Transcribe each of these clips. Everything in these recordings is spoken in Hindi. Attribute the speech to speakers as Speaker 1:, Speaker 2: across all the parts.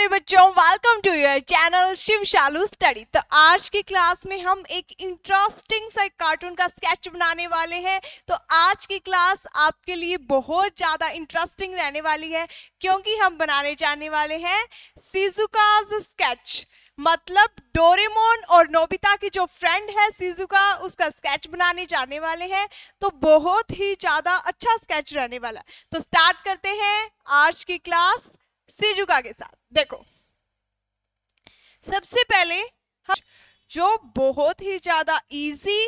Speaker 1: प्यारे बच्चों welcome to your channel Shiv Shalu study तो आज की क्लास में हम एक इंटरेस्टिंग सा कार्टून का स्केच बनाने वाले हैं तो आज की क्लास आपके लिए बहुत ज़्यादा इंटरेस्टिंग रहने वाली है क्योंकि हम बनाने जाने वाले हैं सीजुकाज स्केच मतलब डोरेमोन और नोबिता की जो फ्रेंड है सिजुका उसका स्केच बनाने जाने वाले हैं तो बहुत ही ज़्यादा अच्छा स्केच रहने वाला तो स्टार्ट करते हैं आज की क्लास सिजुका के साथ देखो सबसे पहले जो बहुत ही ज्यादा इजी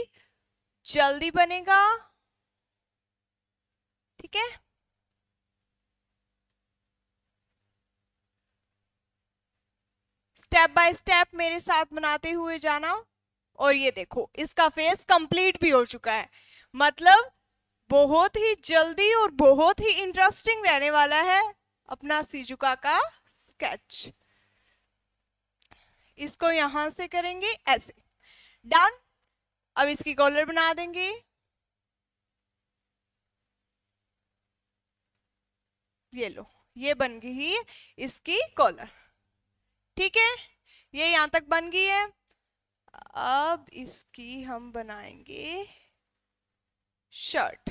Speaker 1: जल्दी बनेगा ठीक है स्टेप बाय स्टेप मेरे साथ बनाते हुए जाना और ये देखो इसका फेस कंप्लीट भी हो चुका है मतलब बहुत ही जल्दी और बहुत ही इंटरेस्टिंग रहने वाला है अपना सीजुका का स्केच इसको यहां से करेंगे ऐसे डन अब इसकी कॉलर बना देंगे ये लो ये बन गई इसकी कॉलर ठीक है ये यहां तक बन गई है अब इसकी हम बनाएंगे शर्ट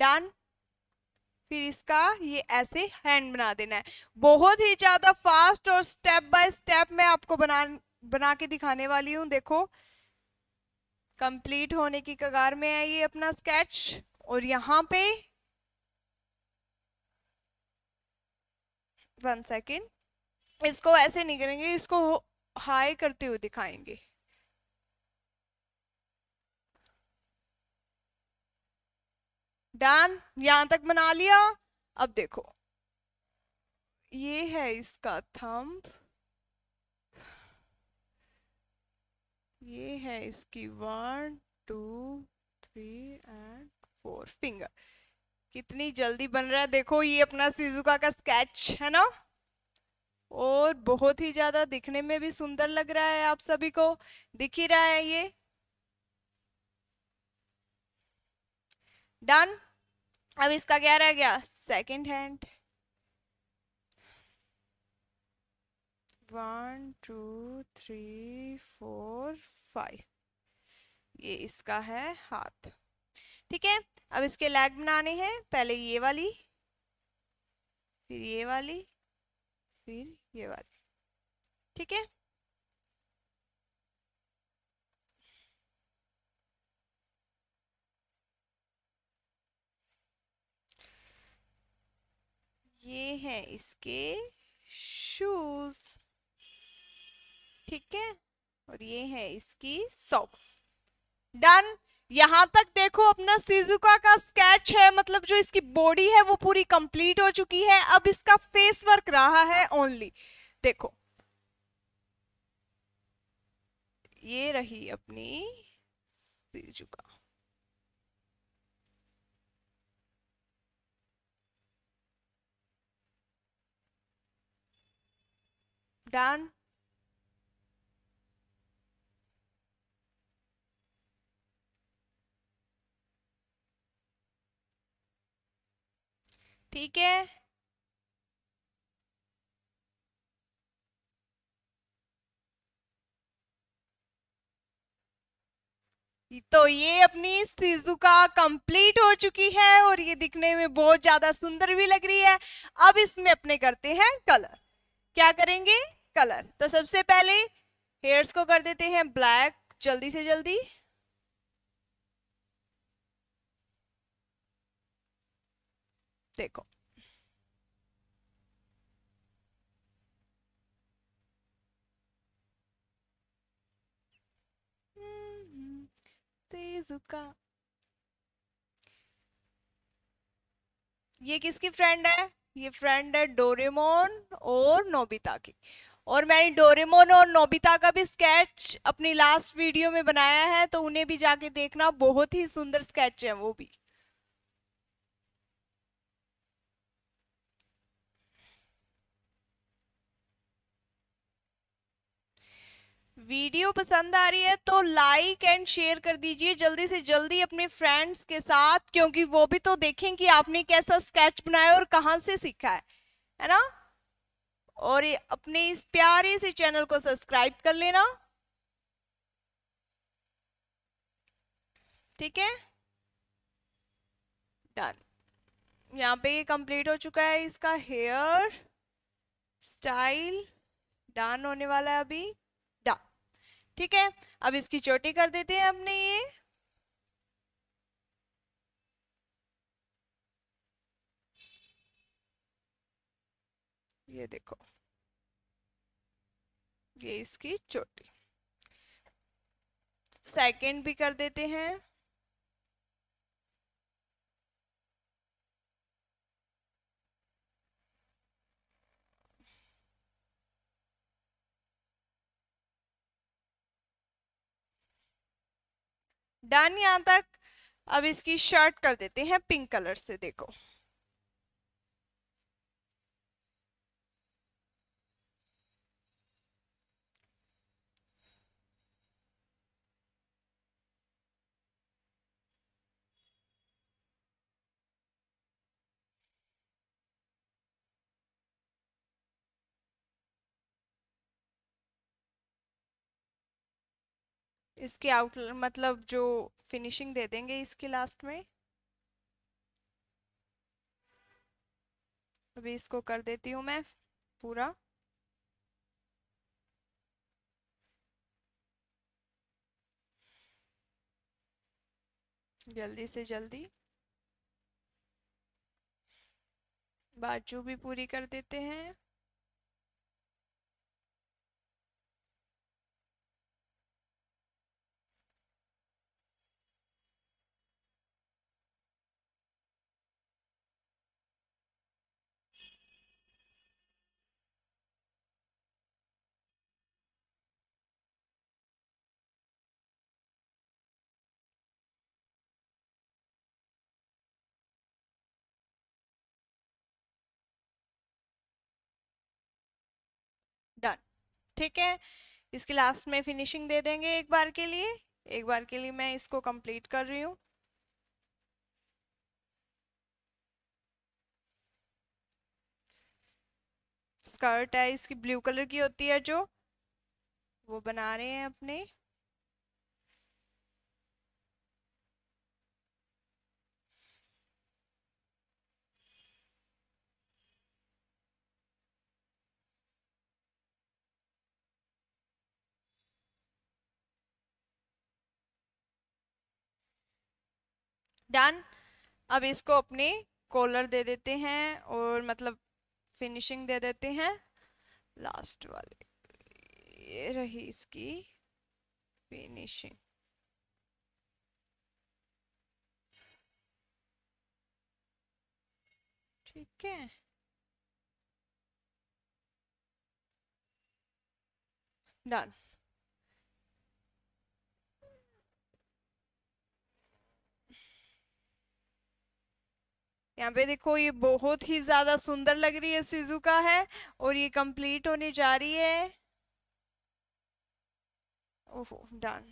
Speaker 1: डन फिर इसका ये ऐसे हैंड बना देना है बहुत ही ज़्यादा फास्ट और स्टेप बाय स्टेप मैं आपको बना बना के दिखाने वाली हूँ देखो कंप्लीट होने की कगार में है ये अपना स्केच और यहाँ पे वन सेकेंड इसको ऐसे नहीं करेंगे इसको हाई करते हुए दिखाएंगे डन यहां तक बना लिया अब देखो ये है इसका थंब ये है इसकी one two three and four finger कितनी जल्दी बन रहा है देखो ये अपना सिजुका का स्केच है ना और बहुत ही ज़्यादा दिखने में भी सुंदर लग रहा है आप सभी को दिख ही रहा है ये डन अब इसका क्या रह गया second hand one two three four five ये इसका है हाथ ठीक है अब इसके लेग बनाने हैं पहले ये वाली फिर ये वाली फिर ये वाली ठीक है ये है इसके शूज ठीक है और ये है इसकी सॉक्स डन यहाँ तक देखो अपना सिजुका का स्केच है मतलब जो इसकी बॉडी है वो पूरी कंप्लीट हो चुकी है अब इसका फेस वर्क रहा है ओनली देखो ये रही अपनी सिजुका done ठीक है तो ये अपनी सिजुका कंप्लीट हो चुकी है और ये दिखने में बहुत ज्यादा सुंदर भी लग रही है अब इसमें अपने करते हैं कलर क्या करेंगे कलर तो सबसे पहले हेयर्स को कर देते हैं ब्लैक जल्दी से जल्दी देखो ये किसकी फ्रेंड है ये फ्रेंड है डोरेमोन और नोबिता की और मैंने डोरेमोन और नोबिता का भी स्केच अपनी लास्ट वीडियो में बनाया है तो उन्हें भी जाके देखना बहुत ही सुंदर स्केच है वो भी वीडियो पसंद आ रही है तो लाइक एंड शेयर कर दीजिए जल्दी से जल्दी अपने फ्रेंड्स के साथ क्योंकि वो भी तो देखें कि आपने कैसा स्केच बनाया और कहाँ से सीखा है है ना और ये अपने इस प्यारे से चैनल को सब्सक्राइब कर लेना ठीक है डन यहाँ पे ये कंप्लीट हो चुका है इसका हेयर स्टाइल डन होने वाला है अभी डन ठीक है अब इसकी चोटी कर देते हैं हमने ये ये देखो ये इसकी चोटी सेकंड भी कर देते हैं डन यहां तक अब इसकी शर्ट कर देते हैं पिंक कलर से देखो इसकी आउट मतलब जो फिनिशिंग दे देंगे इसकी लास्ट में अभी इसको कर देती हूँ मैं पूरा जल्दी से जल्दी बाजू भी पूरी कर देते हैं ठीक है इसके लास्ट में फिनिशिंग दे देंगे एक बार के लिए एक बार के लिए मैं इसको कंप्लीट कर रही हूँ स्कर्ट है इसकी ब्लू कलर की होती है जो वो बना रहे हैं अपने डन अब इसको अपने कॉलर दे देते हैं और मतलब फिनिशिंग दे देते हैं लास्ट वाले ये रही इसकी फिनिशिंग ठीक है डन यहाँ पे देखो ये बहुत ही ज़्यादा सुंदर लग रही है सिजुका है और ये कंप्लीट होने जा रही है ओहो डन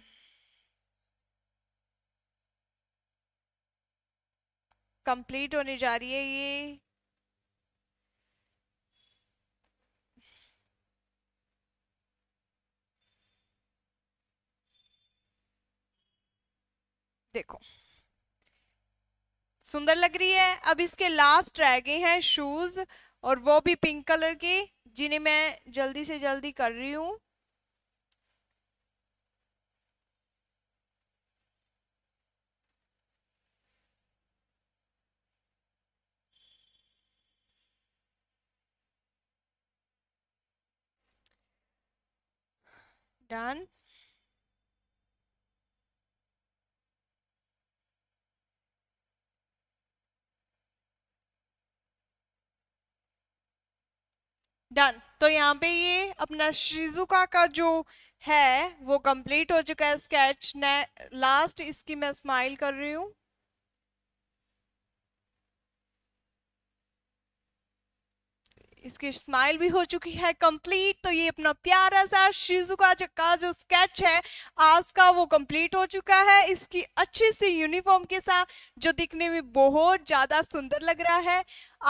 Speaker 1: कंप्लीट होने जा रही है ये देखो सुंदर लग रही है अब इसके लास्ट रह गए हैं शूज और वो भी पिंक कलर के जिन्हें मैं जल्दी से जल्दी कर रही हूं डन डन तो यहाँ पे ये अपना श्रीजुका का जो है वो कंप्लीट हो चुका है स्केच ने लास्ट इसकी मैं स्माइल कर रही हूँ इसकी स्माइल भी हो चुकी है कंप्लीट तो ये अपना प्यारा सा शिजुका का जो स्केच है आज का वो कंप्लीट हो चुका है इसकी अच्छी सी यूनिफॉर्म के साथ जो दिखने में बहुत ज़्यादा सुंदर लग रहा है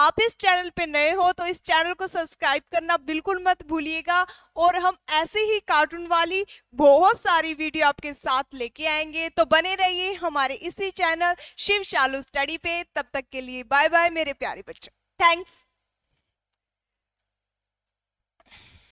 Speaker 1: आप इस चैनल पे नए हो तो इस चैनल को सब्सक्राइब करना बिल्कुल मत भूलिएगा और हम ऐसे ही कार्टून वाली बहुत सारी वीडियो आपके साथ लेके आएंगे तो बने रहिए हमारे इसी चैनल शिव शालू स्टडी पे तब तक के लिए बाय बाय मेरे प्यारे बच्चों थैंक्स